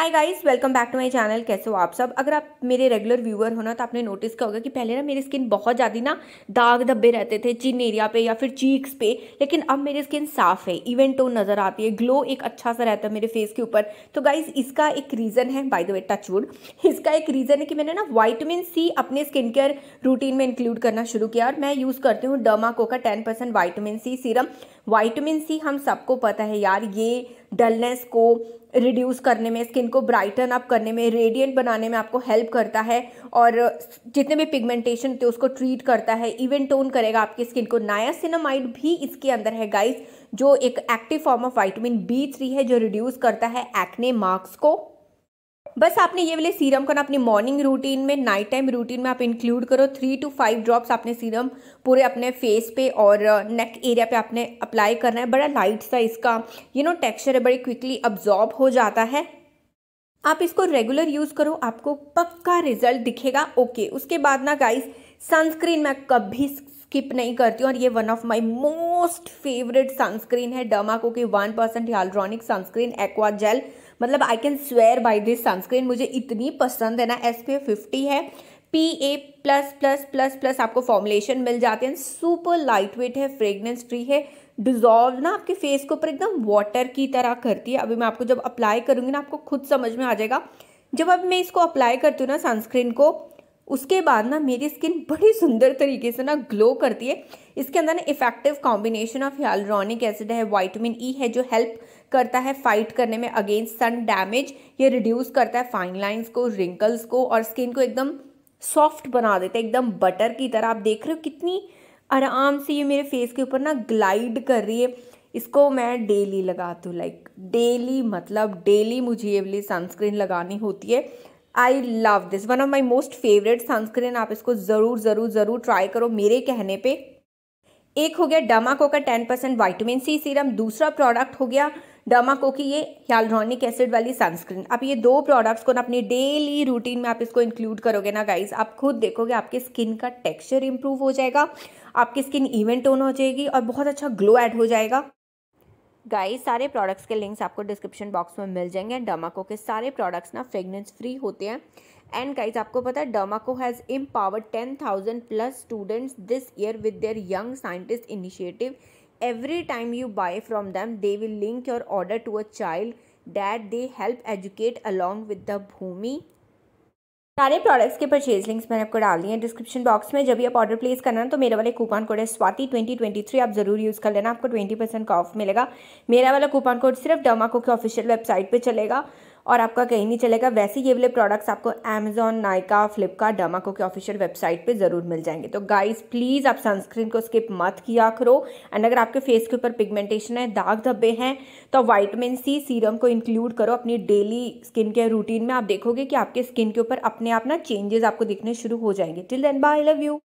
hi guys welcome back to my channel कैसे हो आप सब अगर आप मेरे रेगुलर व्यूअर हो ना तो आपने नोटिस किया होगा कि पहले ना मेरी स्किन बहुत ज़्यादा ना दाग धब्बे रहते थे चिन एरिया पे या फिर चीक्स पे लेकिन अब मेरी स्किन साफ है इवन टोन नज़र आती है ग्लो एक अच्छा सा रहता है मेरे फेस के ऊपर तो गाइज इसका एक रीज़न है बाई द वे टचवुड इसका एक रीज़न है कि मैंने ना वाइटमिन सी अपने स्किन केयर रूटीन में इंक्लूड करना शुरू किया और मैं यूज़ करती हूँ डर्मा का ten percent C serum vitamin C हम सबको पता है यार ये डलनेस को रिड्यूस करने में स्किन को ब्राइटन अप करने में रेडियंट बनाने में आपको हेल्प करता है और जितने भी पिगमेंटेशन थे उसको ट्रीट करता है इवन टोन करेगा आपकी स्किन को नायासिनामाइड भी इसके अंदर है गाइस जो एक active form of vitamin B three है जो रिड्यूस करता है एक्ने मार्क्स को बस आपने ये वाले सीरम को ना अपनी मॉर्निंग रूटीन में नाइट टाइम रूटीन में आप इंक्लूड करो थ्री टू फाइव ड्रॉप्स आपने सीरम पूरे अपने फेस पे और नेक uh, एरिया पे आपने अप्लाई करना है बड़ा लाइट सा इसका यू नो टेक्सचर है बड़ी क्विकली अब्जॉर्ब हो जाता है आप इसको रेगुलर यूज़ करो आपको पक्का रिजल्ट दिखेगा ओके उसके बाद ना गाइज सनस्क्रीन मैं कभी स्किप नहीं करती हूँ और ये one of my most favourite sunscreen है डर्माको की one percent hyaluronic sunscreen aqua gel मतलब I can swear by this sunscreen मुझे इतनी पसंद है ना एस पी फिफ्टी है P A plus plus plus plus आपको फॉर्मुलेशन मिल जाते हैं सुपर लाइट वेट है फ्रेगनेंस फ्री है डिजॉल्व ना आपके फेस के ऊपर एकदम वाटर की तरह करती है अभी मैं आपको जब अप्लाई करूँगी ना आपको खुद समझ में आ जाएगा जब अब मैं इसको अप्लाई करती हूँ ना सनस्क्रीन को उसके बाद ना मेरी स्किन बड़ी सुंदर तरीके से ना ग्लो करती है इसके अंदर ना effective combination of hyaluronic acid है वाइटमिन ई e है जो हेल्प करता है फाइट करने में अगेंस्ट सन डैमेज ये रिड्यूस करता है फाइन लाइन्स को रिंकल्स को और स्किन को एकदम सॉफ्ट बना देता है एकदम बटर की तरह आप देख रहे हो कितनी आराम से ये मेरे फेस के ऊपर ना ग्लाइड कर रही है इसको मैं डेली लगाती हूँ लाइक डेली मतलब डेली मुझे ये वाली सनस्क्रीन लगानी होती है I love this one of my most favourite sunscreen आप इसको ज़रूर ज़रूर ज़रूर ट्राई करो मेरे कहने पे एक हो गया डामाको का ten percent vitamin C serum दूसरा प्रोडक्ट हो गया डामाको की ये हियालरॉनिक एसिड वाली सनस्क्रीन आप ये दो प्रोडक्ट्स को ना अपनी डेली रूटीन में आप इसको इंक्लूड करोगे ना गाइज आप खुद देखोगे आपकी स्किन का टेक्सचर इंप्रूव हो जाएगा आपकी स्किन इवेंट टोन हो जाएगी और बहुत अच्छा ग्लो ऐड हो जाएगा गाइस सारे प्रोडक्ट्स के लिंक्स आपको डिस्क्रिप्शन बॉक्स में मिल जाएंगे डर्माको के सारे प्रोडक्ट्स ना फ्रेगनेंस फ्री होते हैं एंड गाइस आपको पता है Dermaco has empowered ten thousand plus students this year with their young scientist initiative every time you buy from them they will link your order to a child that they help educate along with the Bhumi सारे products के purchase links मैंने आपको डाल दिए हैं description box में जब भी आप ऑर्डर प्लेस करना तो मेरे वाले कूपन कोड है स्वाति ट्वेंटी ट्वेंटी थ्री आप जरूर यूज़ कर लेना आपको ट्वेंटी परसेंट का ऑफ मिलेगा मेरा वाला कूपन कोड सिर्फ डमाको के ऑफिशियल वेबसाइट पर चलेगा और आपका कहीं नहीं चलेगा वैसे ये वाले प्रोडक्ट्स आपको अमेजोन नायका फ्लिपकार्ट डामाको के ऑफिशियल वेबसाइट पे ज़रूर मिल जाएंगे तो गाइस प्लीज़ आप सनस्क्रीन को स्किप मत किया करो एंड अगर आपके फेस के ऊपर पिगमेंटेशन है दाग धब्बे हैं तो वाइटमिन सी सीरम को इंक्लूड करो अपनी डेली स्किन केयर रूटीन में आप देखोगे कि आपके स्किन के ऊपर अपने आप ना चेंजेस आपको दिखने शुरू हो जाएंगे till then bye love you